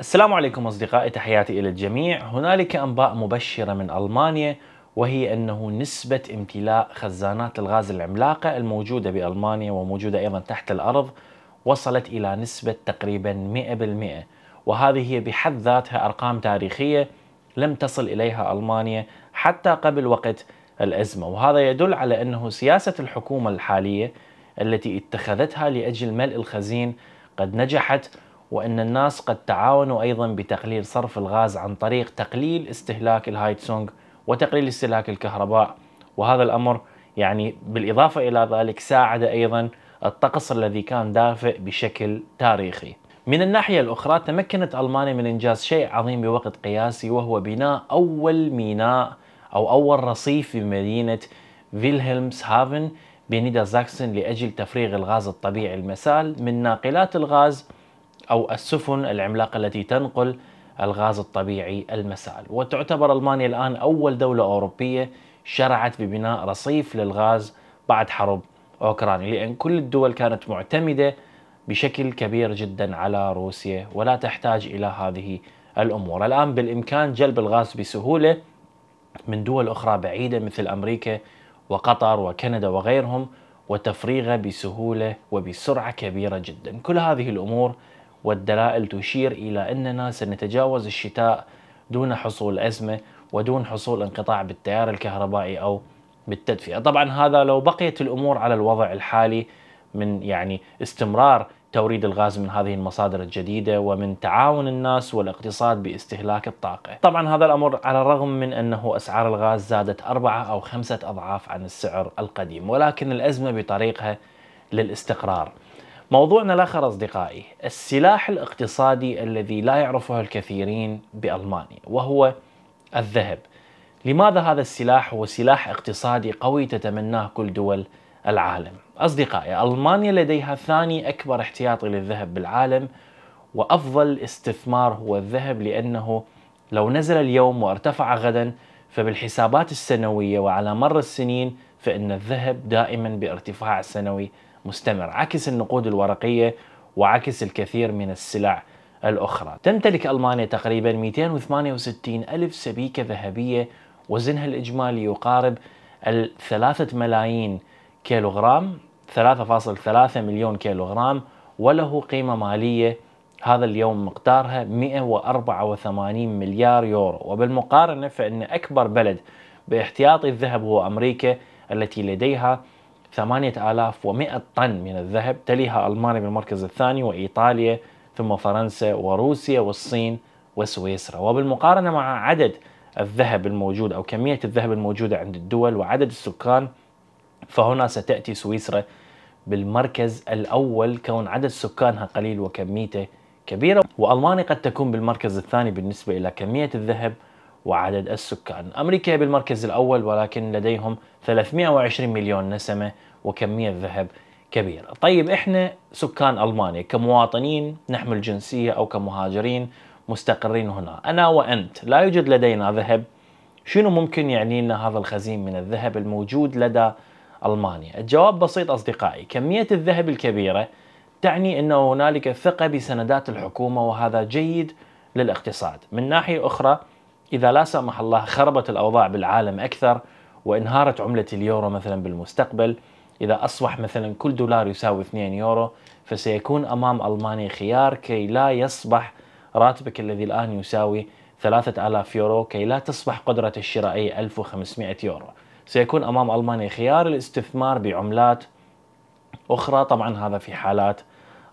السلام عليكم اصدقائي تحياتي الى الجميع، هنالك انباء مبشره من المانيا وهي انه نسبه امتلاء خزانات الغاز العملاقه الموجوده بالمانيا وموجوده ايضا تحت الارض وصلت الى نسبه تقريبا 100% وهذه هي بحد ذاتها ارقام تاريخيه لم تصل اليها المانيا حتى قبل وقت الازمه، وهذا يدل على انه سياسه الحكومه الحاليه التي اتخذتها لاجل ملء الخزين قد نجحت وأن الناس قد تعاونوا أيضا بتقليل صرف الغاز عن طريق تقليل استهلاك الهايتسونغ وتقليل استهلاك الكهرباء وهذا الأمر يعني بالإضافة إلى ذلك ساعد أيضا الطقس الذي كان دافئ بشكل تاريخي من الناحية الأخرى تمكنت ألمانيا من إنجاز شيء عظيم بوقت قياسي وهو بناء أول ميناء أو أول رصيف في مدينة فيلهلمس هافن بنيدا زاكسن لأجل تفريغ الغاز الطبيعي المسال من ناقلات الغاز أو السفن العملاقة التي تنقل الغاز الطبيعي المسال وتعتبر ألمانيا الآن أول دولة أوروبية شرعت ببناء رصيف للغاز بعد حرب أوكرانيا لأن كل الدول كانت معتمدة بشكل كبير جدا على روسيا ولا تحتاج إلى هذه الأمور الآن بالإمكان جلب الغاز بسهولة من دول أخرى بعيدة مثل أمريكا وقطر وكندا وغيرهم وتفريغه بسهولة وبسرعة كبيرة جدا كل هذه الأمور والدلائل تشير إلى أننا سنتجاوز الشتاء دون حصول أزمة ودون حصول انقطاع بالتيار الكهربائي أو بالتدفئة طبعا هذا لو بقيت الأمور على الوضع الحالي من يعني استمرار توريد الغاز من هذه المصادر الجديدة ومن تعاون الناس والاقتصاد باستهلاك الطاقة طبعا هذا الأمر على الرغم من أنه أسعار الغاز زادت أربعة أو خمسة أضعاف عن السعر القديم ولكن الأزمة بطريقها للاستقرار موضوعنا الاخر اصدقائي السلاح الاقتصادي الذي لا يعرفه الكثيرين بالمانيا وهو الذهب. لماذا هذا السلاح هو سلاح اقتصادي قوي تتمناه كل دول العالم؟ اصدقائي المانيا لديها ثاني اكبر احتياطي للذهب بالعالم وافضل استثمار هو الذهب لانه لو نزل اليوم وارتفع غدا فبالحسابات السنويه وعلى مر السنين فان الذهب دائما بارتفاع سنوي مستمر عكس النقود الورقية وعكس الكثير من السلع الأخرى تمتلك ألمانيا تقريبا 268 ألف سبيكة ذهبية وزنها الإجمالي يقارب الثلاثة ملايين كيلوغرام 3.3 مليون كيلوغرام وله قيمة مالية هذا اليوم مقدارها 184 مليار يورو وبالمقارنة فإن أكبر بلد باحتياطي الذهب هو أمريكا التي لديها 8100 طن من الذهب تليها ألمانيا بالمركز الثاني وإيطاليا ثم فرنسا وروسيا والصين وسويسرا وبالمقارنة مع عدد الذهب الموجود أو كمية الذهب الموجودة عند الدول وعدد السكان فهنا ستأتي سويسرا بالمركز الأول كون عدد سكانها قليل وكميته كبيرة وألمانيا قد تكون بالمركز الثاني بالنسبة إلى كمية الذهب وعدد السكان أمريكا بالمركز الأول ولكن لديهم 320 مليون نسمة وكمية ذهب كبيرة طيب إحنا سكان ألمانيا كمواطنين نحمل جنسية أو كمهاجرين مستقرين هنا أنا وأنت لا يوجد لدينا ذهب شنو ممكن يعني لنا هذا الخزين من الذهب الموجود لدى ألمانيا الجواب بسيط أصدقائي كمية الذهب الكبيرة تعني أن هنالك ثقة بسندات الحكومة وهذا جيد للاقتصاد من ناحية أخرى إذا لا سمح الله خربت الأوضاع بالعالم أكثر وانهارت عملة اليورو مثلا بالمستقبل إذا أصبح مثلا كل دولار يساوي 2 يورو فسيكون أمام ألمانيا خيار كي لا يصبح راتبك الذي الآن يساوي 3000 يورو كي لا تصبح قدرة الشرائية 1500 يورو سيكون أمام ألمانيا خيار الاستثمار بعملات أخرى طبعا هذا في حالات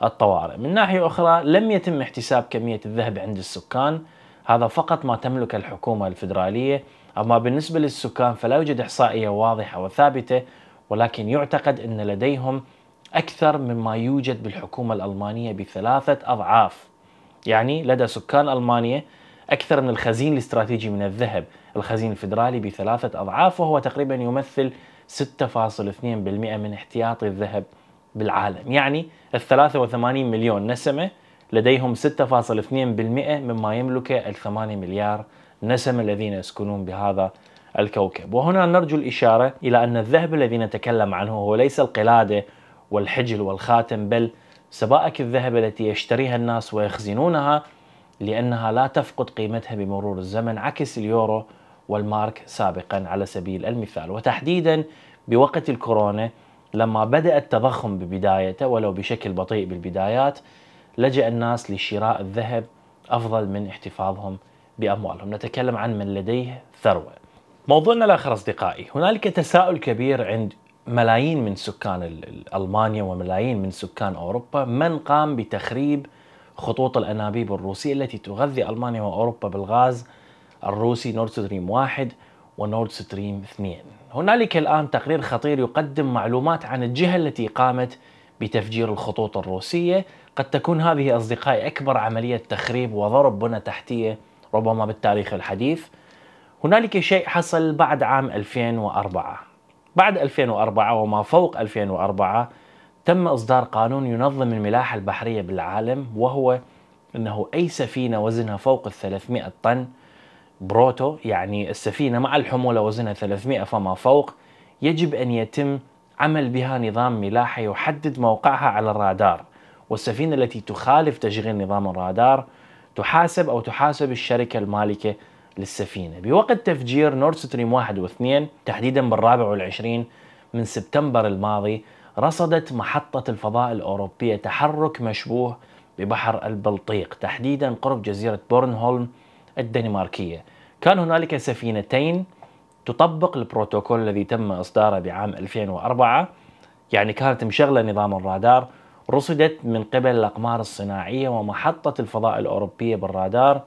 الطوارئ من ناحية أخرى لم يتم احتساب كمية الذهب عند السكان هذا فقط ما تملك الحكومة الفيدرالية أما بالنسبة للسكان فلا يوجد إحصائية واضحة وثابتة ولكن يعتقد أن لديهم أكثر مما يوجد بالحكومة الألمانية بثلاثة أضعاف يعني لدى سكان ألمانيا أكثر من الخزين الاستراتيجي من الذهب الخزين الفيدرالي بثلاثة أضعاف وهو تقريبا يمثل 6.2% من احتياطي الذهب بالعالم يعني 83 مليون نسمة لديهم 6.2% مما يملكه الثمانية مليار نسمة الذين يسكنون بهذا الكوكب وهنا نرجو الإشارة إلى أن الذهب الذي نتكلم عنه هو ليس القلادة والحجل والخاتم بل سبائك الذهب التي يشتريها الناس ويخزنونها لأنها لا تفقد قيمتها بمرور الزمن عكس اليورو والمارك سابقا على سبيل المثال وتحديدا بوقت الكورونا لما بدأ التضخم ببدايته ولو بشكل بطيء بالبدايات لجأ الناس لشراء الذهب أفضل من احتفاظهم بأموالهم نتكلم عن من لديه ثروة موضوعنا الآخر أصدقائي هنالك تساؤل كبير عند ملايين من سكان ألمانيا وملايين من سكان أوروبا من قام بتخريب خطوط الأنابيب الروسية التي تغذي ألمانيا وأوروبا بالغاز الروسي نورد ستريم واحد ونورد ستريم اثنين هنالك الآن تقرير خطير يقدم معلومات عن الجهة التي قامت بتفجير الخطوط الروسية قد تكون هذه أصدقائي أكبر عملية تخريب وضرب بنى تحتية ربما بالتاريخ الحديث هنالك شيء حصل بعد عام 2004 بعد 2004 وما فوق 2004 تم إصدار قانون ينظم الملاحة البحرية بالعالم وهو أنه أي سفينة وزنها فوق ال 300 طن بروتو يعني السفينة مع الحمولة وزنها 300 فما فوق يجب أن يتم عمل بها نظام ملاحة يحدد موقعها على الرادار والسفينة التي تخالف تشغيل نظام الرادار تحاسب أو تحاسب الشركة المالكة للسفينة بوقت تفجير نورد ستريم 1 و2 تحديدا بالرابع والعشرين من سبتمبر الماضي رصدت محطة الفضاء الأوروبية تحرك مشبوه ببحر البلطيق تحديدا قرب جزيرة بورنهولم الدنماركية كان هنالك سفينتين تطبق البروتوكول الذي تم إصداره بعام 2004 يعني كانت مشغلة نظام الرادار رصدت من قبل الأقمار الصناعية ومحطة الفضاء الأوروبية بالرادار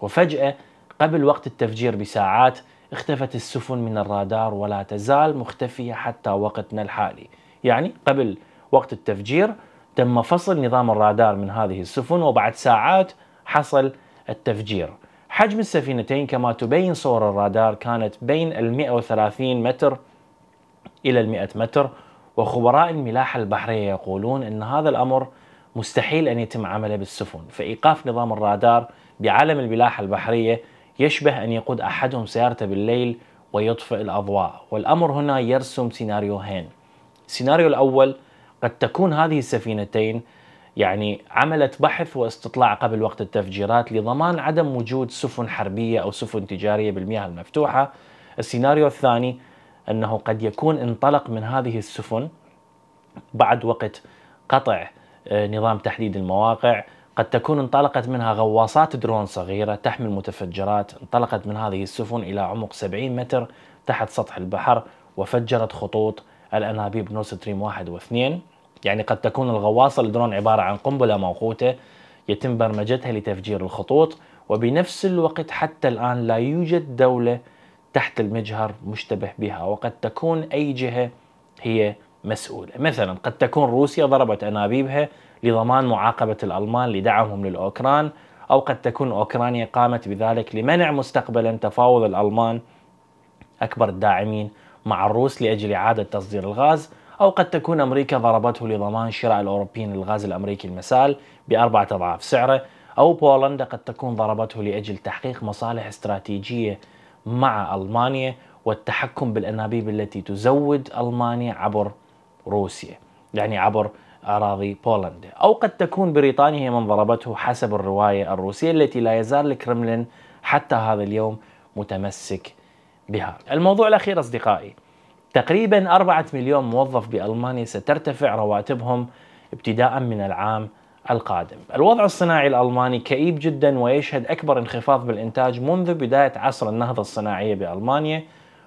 وفجأة قبل وقت التفجير بساعات اختفت السفن من الرادار ولا تزال مختفية حتى وقتنا الحالي يعني قبل وقت التفجير تم فصل نظام الرادار من هذه السفن وبعد ساعات حصل التفجير حجم السفينتين كما تبين صور الرادار كانت بين ال 130 متر إلى ال 100 متر وخبراء الملاحة البحرية يقولون أن هذا الأمر مستحيل أن يتم عمله بالسفن فإيقاف نظام الرادار بعالم الملاحة البحرية يشبه أن يقود أحدهم سيارته بالليل ويطفئ الأضواء والأمر هنا يرسم سيناريوهين السيناريو الأول قد تكون هذه السفينتين يعني عملت بحث واستطلاع قبل وقت التفجيرات لضمان عدم وجود سفن حربية أو سفن تجارية بالمياه المفتوحة السيناريو الثاني أنه قد يكون انطلق من هذه السفن بعد وقت قطع آه، نظام تحديد المواقع قد تكون انطلقت منها غواصات درون صغيرة تحمل متفجرات انطلقت من هذه السفن إلى عمق 70 متر تحت سطح البحر وفجرت خطوط الأنابيب نورستريم ستريم 1 و2 يعني قد تكون الغواصة الدرون عبارة عن قنبلة موقوتة يتم برمجتها لتفجير الخطوط وبنفس الوقت حتى الآن لا يوجد دولة تحت المجهر مشتبه بها وقد تكون أي جهة هي مسؤولة مثلا قد تكون روسيا ضربت أنابيبها لضمان معاقبة الألمان لدعمهم للأوكران أو قد تكون أوكرانيا قامت بذلك لمنع مستقبلا تفاوض الألمان أكبر الداعمين مع الروس لأجل إعادة تصدير الغاز أو قد تكون أمريكا ضربته لضمان شراء الأوروبيين للغاز الأمريكي المسال بأربعة أضعاف سعره أو بولندا قد تكون ضربته لأجل تحقيق مصالح استراتيجية مع المانيا والتحكم بالانابيب التي تزود المانيا عبر روسيا يعني عبر اراضي بولندا او قد تكون بريطانيا هي من ضربته حسب الروايه الروسيه التي لا يزال الكرملين حتى هذا اليوم متمسك بها. الموضوع الاخير اصدقائي تقريبا 4 مليون موظف بالمانيا سترتفع رواتبهم ابتداء من العام القادم. الوضع الصناعي الالماني كئيب جدا ويشهد اكبر انخفاض بالانتاج منذ بدايه عصر النهضه الصناعيه بالمانيا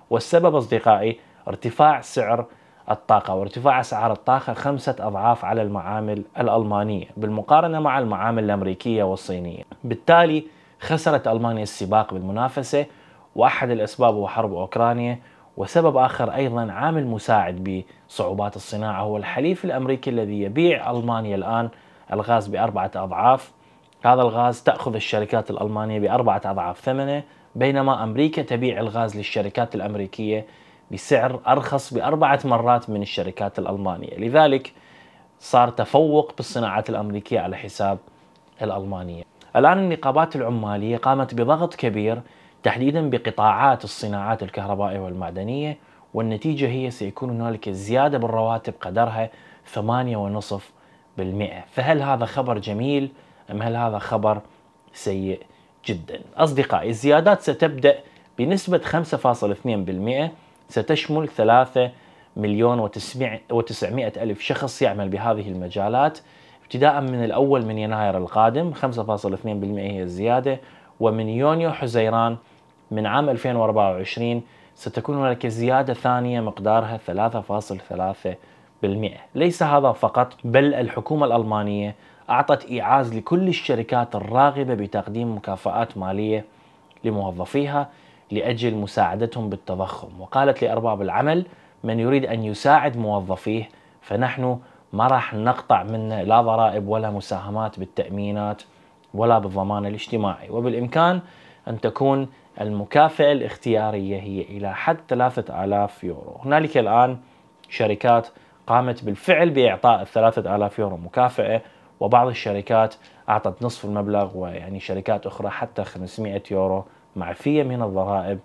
والسبب اصدقائي ارتفاع سعر الطاقة وارتفاع أسعار الطاقة خمسة أضعاف على المعامل الألمانية بالمقارنة مع المعامل الأمريكية والصينية بالتالي خسرت ألمانيا السباق بالمنافسة وأحد الأسباب هو حرب أوكرانيا وسبب آخر أيضا عامل مساعد بصعوبات الصناعة هو الحليف الأمريكي الذي يبيع ألمانيا الآن الغاز بأربعة أضعاف هذا الغاز تأخذ الشركات الألمانية بأربعة أضعاف ثمنه بينما أمريكا تبيع الغاز للشركات الأمريكية بسعر أرخص بأربعة مرات من الشركات الألمانية لذلك صار تفوق بالصناعات الأمريكية على حساب الألمانية الآن النقابات العمالية قامت بضغط كبير تحديدا بقطاعات الصناعات الكهربائية والمعدنية والنتيجة هي سيكون هنالك زيادة بالرواتب قدرها ثمانية ونصف بالمئة فهل هذا خبر جميل أم هل هذا خبر سيء جدا أصدقائي الزيادات ستبدأ بنسبة 5.2% ستشمل 3 مليون و ألف شخص يعمل بهذه المجالات ابتداء من الأول من يناير القادم 5.2% هي الزيادة ومن يونيو حزيران من عام 2024 ستكون هناك زيادة ثانية مقدارها 3.3 بالمئة ليس هذا فقط بل الحكومة الألمانية أعطت إيعاز لكل الشركات الراغبة بتقديم مكافآت مالية لموظفيها لأجل مساعدتهم بالتضخم وقالت لأرباب العمل من يريد أن يساعد موظفيه فنحن ما راح نقطع منه لا ضرائب ولا مساهمات بالتأمينات ولا بالضمان الاجتماعي وبالإمكان أن تكون المكافأة الاختيارية هي إلى حد 3000 يورو هنالك الآن شركات قامت بالفعل بإعطاء الثلاثة آلاف يورو مكافأة وبعض الشركات أعطت نصف المبلغ ويعني شركات أخرى حتى 500 يورو معفية من الضرائب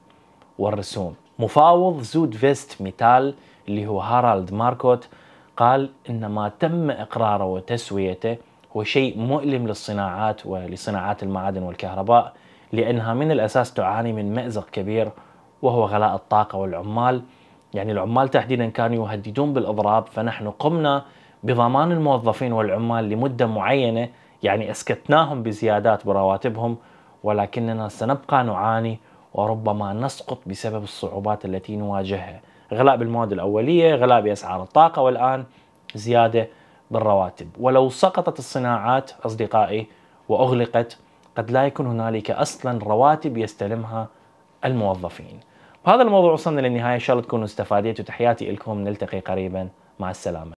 والرسوم مفاوض زود فيست ميتال اللي هو هارالد ماركوت قال إن ما تم إقراره وتسويته هو شيء مؤلم للصناعات ولصناعات المعادن والكهرباء لأنها من الأساس تعاني من مأزق كبير وهو غلاء الطاقة والعمال يعني العمال تحديدا كانوا يهددون بالإضراب فنحن قمنا بضمان الموظفين والعمال لمدة معينة يعني أسكتناهم بزيادات برواتبهم ولكننا سنبقى نعاني وربما نسقط بسبب الصعوبات التي نواجهها غلاء بالمواد الأولية غلاء بأسعار الطاقة والآن زيادة بالرواتب ولو سقطت الصناعات أصدقائي وأغلقت قد لا يكون هنالك أصلا رواتب يستلمها الموظفين وهذا الموضوع وصلنا للنهايه ان شاء الله تكونوا استفاديتوا تحياتي لكم نلتقي قريبا مع السلامه